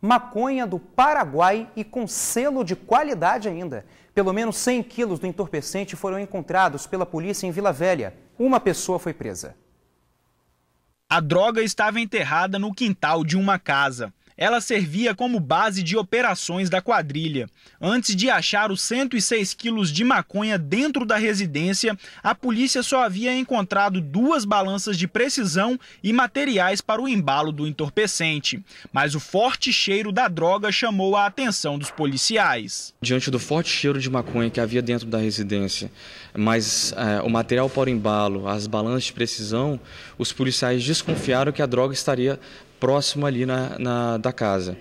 maconha do Paraguai e com selo de qualidade ainda. Pelo menos 100 quilos do entorpecente foram encontrados pela polícia em Vila Velha. Uma pessoa foi presa. A droga estava enterrada no quintal de uma casa ela servia como base de operações da quadrilha. Antes de achar os 106 quilos de maconha dentro da residência, a polícia só havia encontrado duas balanças de precisão e materiais para o embalo do entorpecente. Mas o forte cheiro da droga chamou a atenção dos policiais. Diante do forte cheiro de maconha que havia dentro da residência, mas eh, o material para o embalo, as balanças de precisão, os policiais desconfiaram que a droga estaria próximo ali na, na, da casa.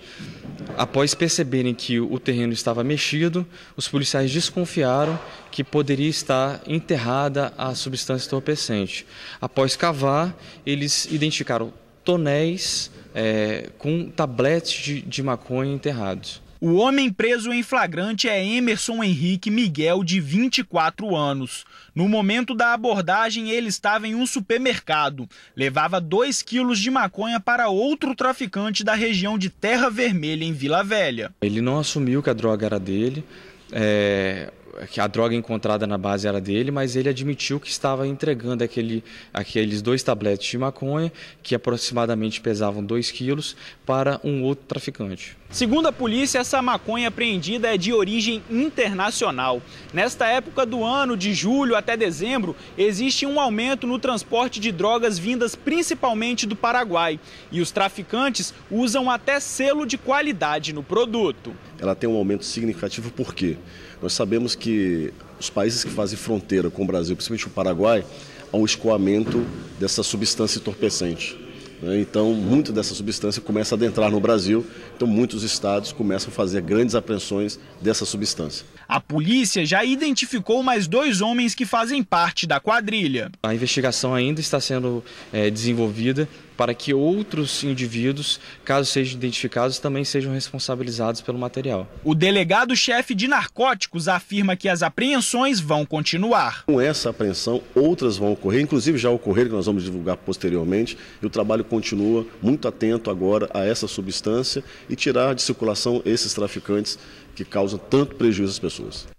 Após perceberem que o terreno estava mexido, os policiais desconfiaram que poderia estar enterrada a substância entorpecente. Após cavar, eles identificaram tonéis é, com tabletes de, de maconha enterrados. O homem preso em flagrante é Emerson Henrique Miguel, de 24 anos. No momento da abordagem, ele estava em um supermercado. Levava 2 quilos de maconha para outro traficante da região de Terra Vermelha, em Vila Velha. Ele não assumiu que a droga era dele. É, que a droga encontrada na base era dele, mas ele admitiu que estava entregando aquele, aqueles dois tabletes de maconha, que aproximadamente pesavam 2 quilos, para um outro traficante. Segundo a polícia, essa maconha apreendida é de origem internacional. Nesta época do ano, de julho até dezembro, existe um aumento no transporte de drogas vindas principalmente do Paraguai. E os traficantes usam até selo de qualidade no produto. Ela tem um aumento significativo porque nós sabemos que que os países que fazem fronteira com o Brasil, principalmente o Paraguai, há um escoamento dessa substância entorpecente. Né? Então, muito dessa substância começa a adentrar no Brasil. Então, muitos estados começam a fazer grandes apreensões dessa substância. A polícia já identificou mais dois homens que fazem parte da quadrilha. A investigação ainda está sendo é, desenvolvida para que outros indivíduos, caso sejam identificados, também sejam responsabilizados pelo material. O delegado-chefe de narcóticos afirma que as apreensões vão continuar. Com essa apreensão, outras vão ocorrer, inclusive já ocorreram, que nós vamos divulgar posteriormente, e o trabalho continua muito atento agora a essa substância e tirar de circulação esses traficantes que causam tanto prejuízo às pessoas.